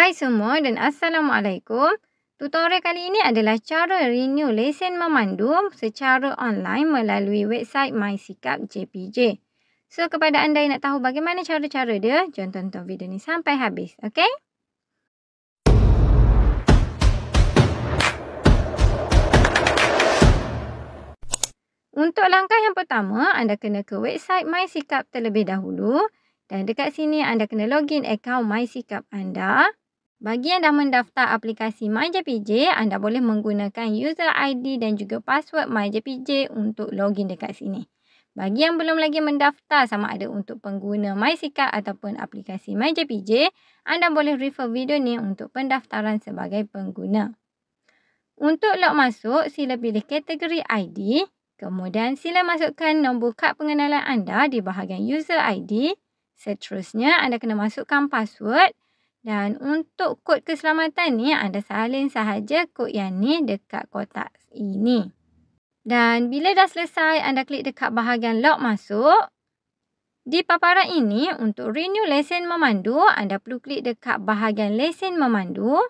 Hai semua dan Assalamualaikum. Tutorial kali ini adalah cara renew lesen memandu secara online melalui website MySikap JPJ. So kepada anda yang nak tahu bagaimana cara-cara dia, jom tonton video ni sampai habis. Okay? Untuk langkah yang pertama, anda kena ke website MySikap terlebih dahulu. Dan dekat sini anda kena login akaun MySikap anda. anda. Bagi yang dah mendaftar aplikasi MyJPJ, anda boleh menggunakan user ID dan juga password MyJPJ untuk login dekat sini. Bagi yang belum lagi mendaftar sama ada untuk pengguna MySikap ataupun aplikasi MyJPJ, anda boleh refer video ni untuk pendaftaran sebagai pengguna. Untuk log masuk, sila pilih kategori ID, kemudian sila masukkan nombor kad pengenalan anda di bahagian user ID. Seterusnya, anda kena masukkan password. Dan untuk kod keselamatan ni anda salin sahaja kod yang ni dekat kotak ini. Dan bila dah selesai anda klik dekat bahagian log masuk. Di paparan ini untuk renew lesen memandu anda perlu klik dekat bahagian lesen memandu.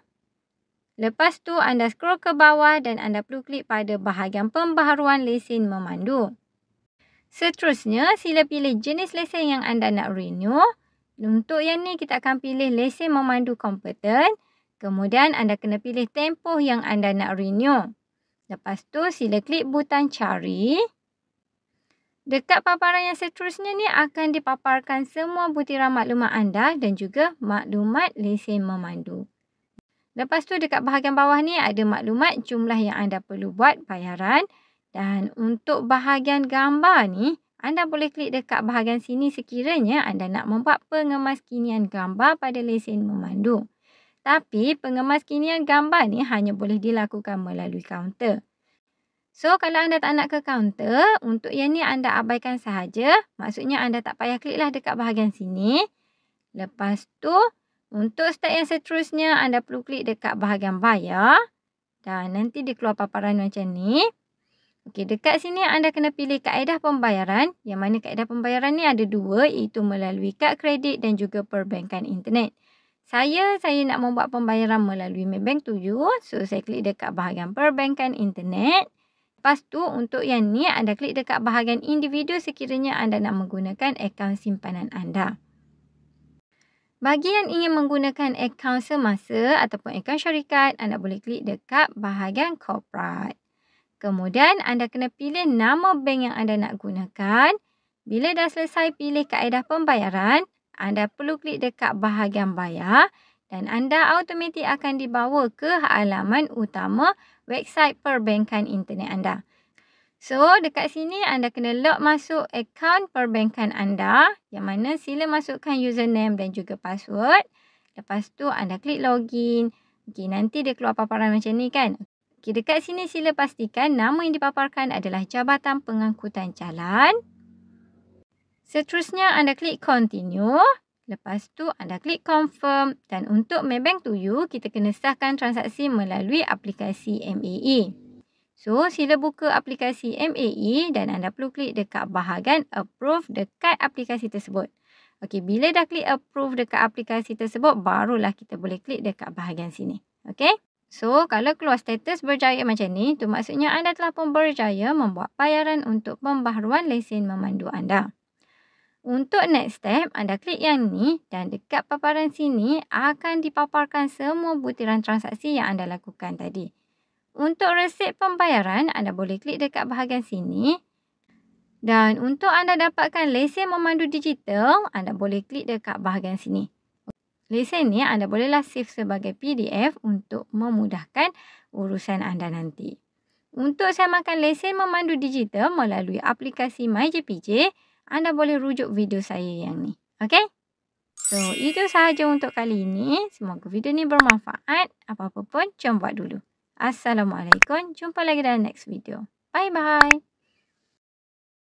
Lepas tu anda scroll ke bawah dan anda perlu klik pada bahagian pembaharuan lesen memandu. Seterusnya sila pilih jenis lesen yang anda nak renew. Untuk yang ni kita akan pilih lesen memandu kompeten. Kemudian anda kena pilih tempoh yang anda nak renew. Lepas tu sila klik butang cari. Dekat paparan yang seterusnya ni akan dipaparkan semua butiran maklumat anda dan juga maklumat lesen memandu. Lepas tu dekat bahagian bawah ni ada maklumat jumlah yang anda perlu buat bayaran. Dan untuk bahagian gambar ni anda boleh klik dekat bahagian sini sekiranya anda nak membuat pengemaskinian gambar pada lesen memandu. Tapi pengemaskinian gambar ni hanya boleh dilakukan melalui kaunter. So kalau anda tak nak ke kaunter, untuk yang ni anda abaikan sahaja. Maksudnya anda tak payah kliklah dekat bahagian sini. Lepas tu, untuk step yang seterusnya anda perlu klik dekat bahagian bayar. Dan nanti dia keluar paparan macam ni. Okey, dekat sini anda kena pilih kaedah pembayaran. Yang mana kaedah pembayaran ni ada dua iaitu melalui kad kredit dan juga perbankan internet. Saya, saya nak membuat pembayaran melalui Maybank 7. So, saya klik dekat bahagian perbankan internet. Lepas tu, untuk yang ni anda klik dekat bahagian individu sekiranya anda nak menggunakan akaun simpanan anda. Bagi yang ingin menggunakan akaun semasa ataupun akaun syarikat, anda boleh klik dekat bahagian corporate. Kemudian anda kena pilih nama bank yang anda nak gunakan. Bila dah selesai pilih kaedah pembayaran, anda perlu klik dekat bahagian bayar dan anda automatik akan dibawa ke halaman utama website perbankan internet anda. So, dekat sini anda kena log masuk akaun perbankan anda yang mana sila masukkan username dan juga password. Lepas tu anda klik login. Okay, nanti dia keluar paparan macam ni kan. Dekat sini sila pastikan nama yang dipaparkan adalah Jabatan Pengangkutan Jalan. Seterusnya anda klik continue. Lepas tu anda klik confirm dan untuk Maybank to you kita kena sahkan transaksi melalui aplikasi MAE. So sila buka aplikasi MAE dan anda perlu klik dekat bahagian approve dekat aplikasi tersebut. Okey, bila dah klik approve dekat aplikasi tersebut barulah kita boleh klik dekat bahagian sini. Okey? So, kalau keluar status berjaya macam ni, tu maksudnya anda telah pun berjaya membuat bayaran untuk pembaharuan lesen memandu anda. Untuk next step, anda klik yang ni dan dekat paparan sini akan dipaparkan semua butiran transaksi yang anda lakukan tadi. Untuk resit pembayaran, anda boleh klik dekat bahagian sini. Dan untuk anda dapatkan lesen memandu digital, anda boleh klik dekat bahagian sini. Lesen ni anda bolehlah save sebagai PDF untuk memudahkan urusan anda nanti. Untuk samakan lesen memandu digital melalui aplikasi MyJPJ, anda boleh rujuk video saya yang ni. Okay? So, itu sahaja untuk kali ini. Semoga video ni bermanfaat. Apa-apa pun, jom buat dulu. Assalamualaikum. Jumpa lagi dalam next video. Bye-bye.